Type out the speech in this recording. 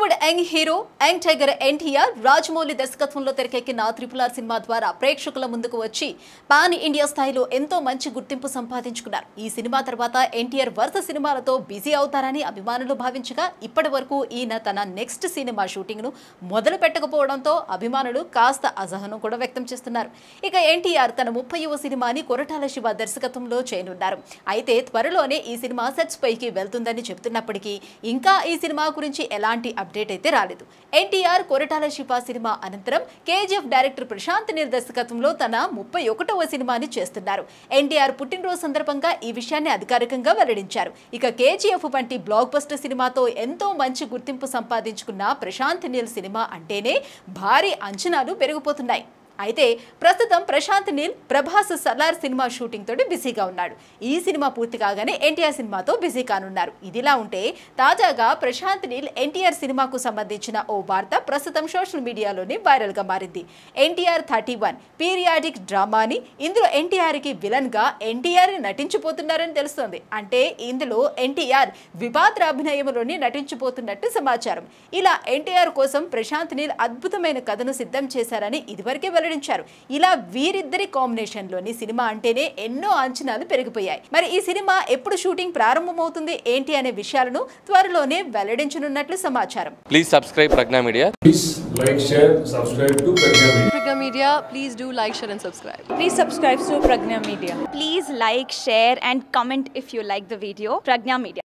Bollywood young hero young tiger NTR Rajamouli దర్శకత్వంలో తెరకెక్కిన triple R cinema ద్వారా ప్రేక్షకుల ముందుకు వచ్చి పాన్ ఇండియా స్థాయిలో ఎంతో మంచి గుర్తింపు సంపాదించుకున్నారు ఈ సినిమా తర్వాత ఎన్టీఆర్ వరుస సినిమాలతో బిజీ అవుతారని అభిమానులు భావించగా ఇప్పటి వరకు ఈయన తన నెక్స్ట్ సినిమా షూటింగ్ను మొదలు పెట్టకపోవడంతో అభిమానులు కాస్త అసహనం కూడా వ్యక్తం చేస్తున్నారు ఇక ఎన్టీఆర్ తన ముప్పై సినిమాని కొరటాల శివ దర్శకత్వంలో చేయనున్నారు అయితే త్వరలోనే ఈ సినిమా సెట్స్ పైకి వెళ్తుందని చెబుతున్నప్పటికీ ఇంకా ఈ సినిమా గురించి ఎలాంటి అప్డేట్ అయితే రాలేదు ఎన్టీఆర్ కొరటాల శిపా సినిమా అనంతరం కేజీఎఫ్ డైరెక్టర్ ప్రశాంత్ నిర్దేశకత్వంలో తన ముప్పై ఒకటవ సినిమాని చేస్తున్నారు ఎన్టీఆర్ పుట్టినరోజు సందర్భంగా ఈ విషయాన్ని అధికారికంగా వెల్లడించారు ఇక కేజీఎఫ్ వంటి బ్లాక్ బస్టర్ సినిమాతో ఎంతో మంచి గుర్తింపు సంపాదించుకున్న ప్రశాంత్ నీల్ సినిమా అంటేనే భారీ అంచనాలు పెరిగిపోతున్నాయి అయితే ప్రస్తుతం ప్రశాంత్ నీల్ ప్రభాస్ సలార్ సినిమా షూటింగ్ తోటి బిజీగా ఉన్నాడు ఈ సినిమా పూర్తి కాగానే ఎన్టీఆర్ సినిమాతో బిజీ కానున్నారు ఇదిలా ఉంటే తాజాగా ప్రశాంత్ నీల్ ఎన్టీఆర్ సినిమాకు సంబంధించిన ఓ వార్త ప్రస్తుతం సోషల్ వైరల్ వైరల్గా మారింది ఎన్టీఆర్ థర్టీ వన్ పీరియాడిక్ డ్రామాని ఇందులో ఎన్టీఆర్ విలన్ విలన్గా ఎన్టీఆర్ నటించిపోతున్నారని తెలుస్తోంది అంటే ఇందులో ఎన్టీఆర్ విపాత్ర అభినయంలోని నటించిపోతున్నట్టు సమాచారం ఇలా ఎన్టీఆర్ కోసం ప్రశాంత్ నీల్ అద్భుతమైన కథను సిద్ధం చేశారని ఇదివరకే వెల్లడి వెల్లడించారు ఇలా వీరిద్దరి కాంబినేషన్లోని సినిమా అంటేనే ఎన్నో అంచనాలు పెరిగిపోయాయి మరి ఈ సినిమా ఎప్పుడు షూటింగ్ ప్రారంభమవుతుంది ఏంటి అనే విషయాలను త్వరలోనే వెల్లడించనున్నట్లు సమాచారం please subscribe Pragnya media please Pragnya media please like share and subscribe please subscribe media please like share and comment if you like the video Pragnya media